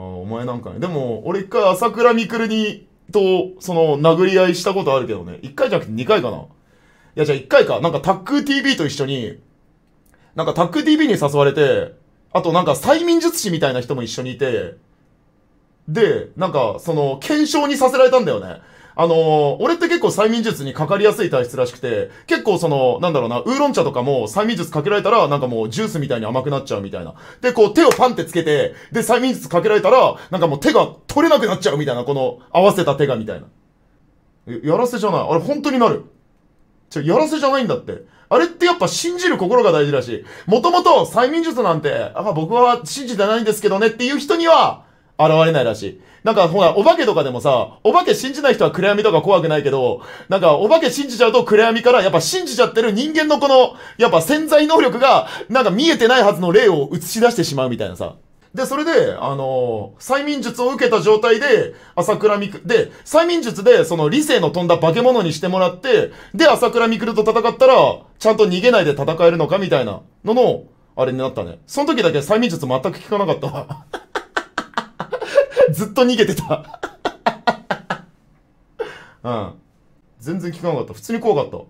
お前なんかね。でも、俺一回朝倉未来に、と、その、殴り合いしたことあるけどね。一回じゃなくて二回かな。いや、じゃあ一回か。なんかタック TV と一緒に、なんかタック TV に誘われて、あとなんか催眠術師みたいな人も一緒にいて、で、なんか、その、検証にさせられたんだよね。あのー、俺って結構催眠術にかかりやすい体質らしくて、結構その、なんだろうな、ウーロン茶とかも催眠術かけられたら、なんかもうジュースみたいに甘くなっちゃうみたいな。で、こう手をパンってつけて、で、催眠術かけられたら、なんかもう手が取れなくなっちゃうみたいな、この、合わせた手がみたいな。やらせじゃない。あれ本当になる。ちょ、やらせじゃないんだって。あれってやっぱ信じる心が大事だし、もともと催眠術なんて、あ、僕は信じてないんですけどねっていう人には、現れないらしい。なんかほら、お化けとかでもさ、お化け信じない人は暗闇とか怖くないけど、なんかお化け信じちゃうと暗闇からやっぱ信じちゃってる人間のこの、やっぱ潜在能力が、なんか見えてないはずの霊を映し出してしまうみたいなさ。で、それで、あのー、催眠術を受けた状態で、朝倉みく、で、催眠術で、その理性の飛んだ化け物にしてもらって、で、朝倉みくると戦ったら、ちゃんと逃げないで戦えるのかみたいなのの、あれになったね。その時だけ催眠術全く効かなかった。ずっと逃げてた うん。全然聞かなかった。普通に怖かった。